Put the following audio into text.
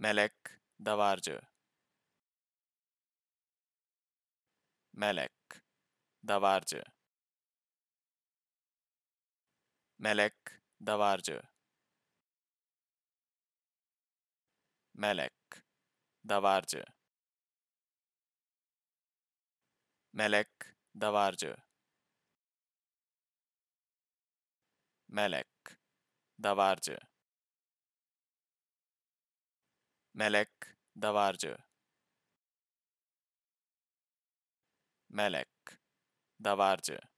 Melek davarcı Melek davarcı Melek davarcı Melek davarcı Melek davarcı Melek davarcı Melek Davarcı Melek Davarcı